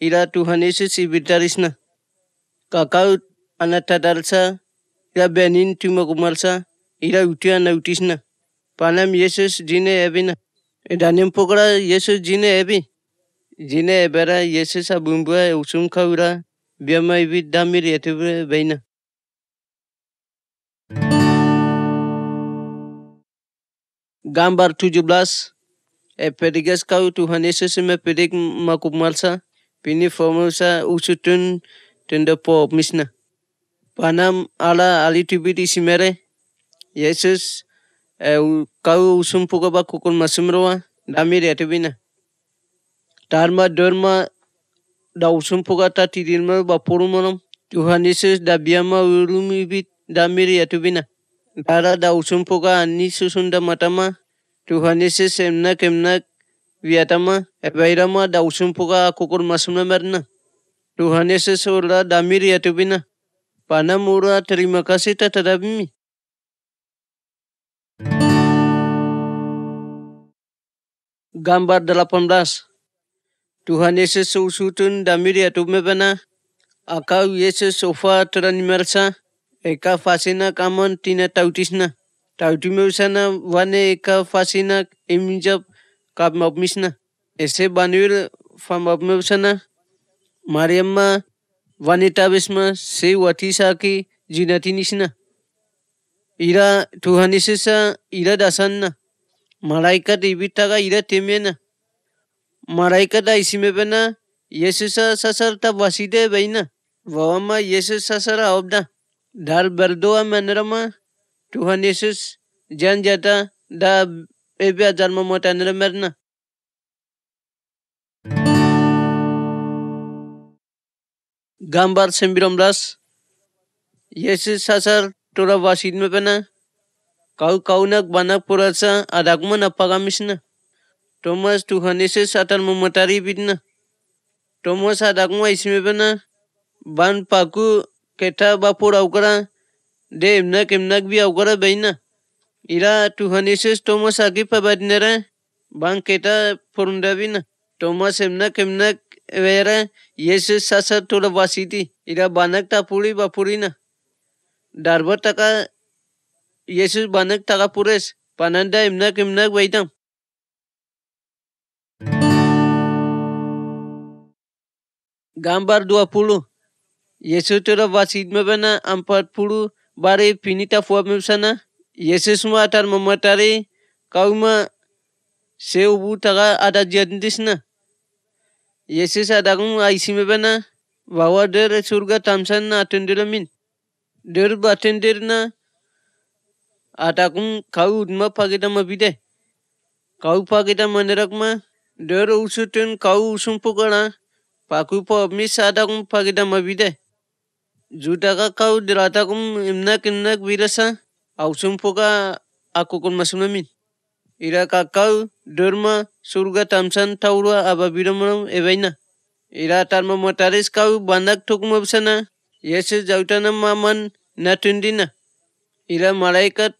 ira Tuhan Yesus ibitarisna. Kakau anatadalsa ila benin tumagumalsa ira utia na utisna. Panam Yesus jine ebi na. Danim pokra Yesus jine ebi. Jine ebera Yesus abumbua usum kaura biama ibi damir yetubre beina. Gambar 17 E pedigas kau Tuhan Yesus me pedik makumalsa Bini Formosa usutun tunda po misna. Panam ala alitubidi simere. Yesus eh, kau usum ba kukul masumroa dami retubina. Dharma dharma da usum ta tidirma bapurumanam. Tuhan Yesus da biama bit dami retubina. Dara da usum puka anisusunda matama. Tuhan Yesus emnak emnak viatama ebairama Masuna Merna, Tuhan Yesus surla damiri yatubina. Pana terima kasih ini. Gambar 18 Tuhan Yesus usutun damiri yatumebana. Akau Yesus sofa teranimersa. Eka fasina kaman tina tautisna. Tautimeu wane eka fasina iminjab kaapmaopmisna Ese famopmisna Mariamma vanitabisma se watisaki jinatinisna ira tuhanisisa ira dasanna malaikat ibitaga ira temena malaikat isimepena yesusa sasarta baside beina vavama yesus sasara obda dal berdoa menerima Tuhan Yesus janjata da एबिया जन्म मोटे नर मरन गंबर सिंबिरम रस येसु सासर टोरा वासिद में पना cow cow नक बनक पुरासा अदागमन अपगामिसन Thomas to हनिस सतन मुमतारी बिदन टोमस अदागम इसमें पना बन पाकू केटा बापुर औकरा देम नक इम भी औकरा बेना Ila Tuhan Yesus Thomas agi pabadnera bang kita porundabina. Thomas emnak emnak vera Yesus sasa tola basiti. Ila banak tapuri bapurina. Darbar taka Yesus banak taka pures. Pananda emnak emnak waitam. gambar 20 Yesus telah wasid mebana 40 bare pinita fuamebsana Yesus semua akan mematari kauma seubu taga ada jandisna. Yesus adagum aisime bana bahwa der surga tamsan na atendiramin. Der batendirna atagum kau udma pagida mabide. Kau pagida mandirakma der usutun kau usumpukana pakupo mis adagum pagida mabide. Jutaka kau diratakum imnak imnak birasa. Ausumpuka aku kulmasunamin. Ira kakau derma surga tamsan taura ababiramram evaina. Ira tarma motaris kau bandak tukmabsana. Yesus jautana maman natundina. Ira malaikat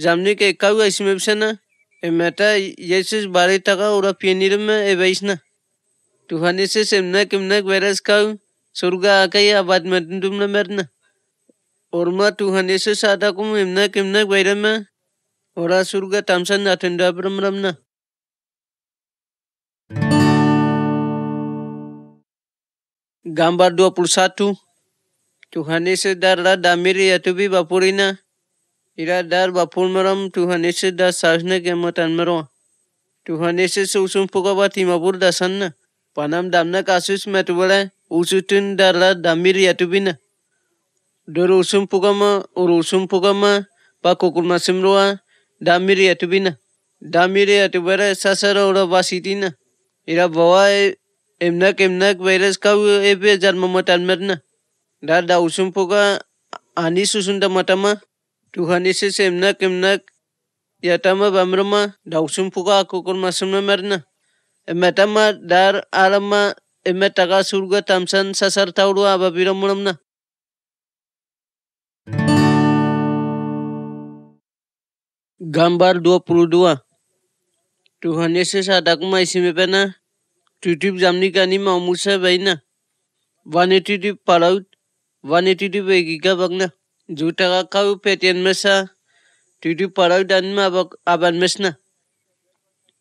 zamni ke kau ismebsana. Emata Yesus baritaka ura pienirma evaisna. Tuhan Yesus emnak emnak beres kau surga akai abad matundumna merna. Orma Tuhan Yesus saat aku memnak memnak bayrama. Ora surga tamsan atenda ramna. Gambar 21 Tuhan Yesus darah damiri yatubi bapurina. Ira dar bapur maram Tuhan Yesus dar sahne kematan maroa. Tuhan Yesus usum pukaba timabur dasanna. Panam damna kasus metubala usutun darah damiri yatubina. Doro usum pugama oro usum pugama pa kokurma simroa damiri atubina. Damiri atubara sasara ora basitina. Ira bawa emnak emnak virus kau ebe jarma matan merna. Dar da usum puga ani susunda matama. Tuhan Yesus emnak emnak yatama bamrama da usum puga kokurma simna merna. Emetama dar alama emetaga surga tamsan sasar tauru ababiramuramna. Gambar 22. Tuhan Yesus ada kuma isime pena. Tutup jamni kani mau musa baina. Vanity tip paraut. Vanity tip egiga bagna. Juta ka kau petian mesa. Tutup paraut dan ma aban mesna.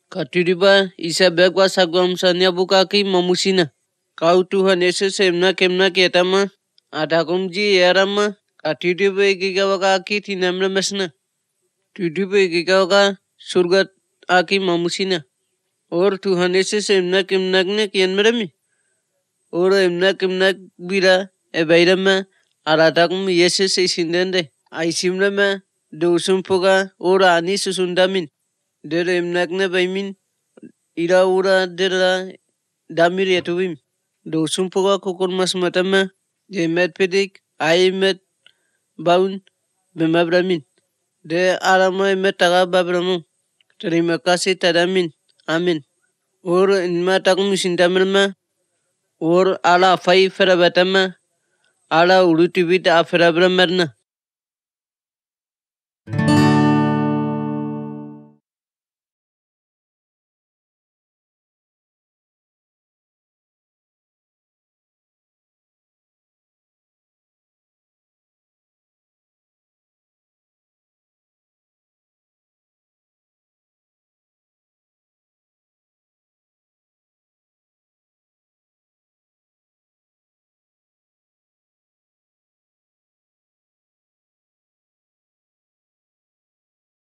Katiriba isa bagwa sagwam sanya buka ki musina. Kau Tuhan Yesus emna kemna ketama. Adakum ji erama. Katiriba egiga bagaki tinamra mesna. चिट्ठी पे के क्या होगा सुरगत आकी मामूसीना और तू हने से से इमना किमनक ने कियन मेरे में और इमना किमनक बीरा ए बैरम में आराधक में ये से से सिंदन दे आई सिमन में दोसुम पोगा और आनी सुसुंदा मिन देर इमनक ने बैमिन मिन इरा उरा देर ला दामिर ये तुवीम दोसुम पोगा कोकोर मस मतम में जेमेट पेदिक आई मेट बाउन बेमाब्रा de aramoy metaga babramu terima kasih tadamin amin ur inma takum sindamirma ur ala fai ferabatama ala urutibit aferabramarna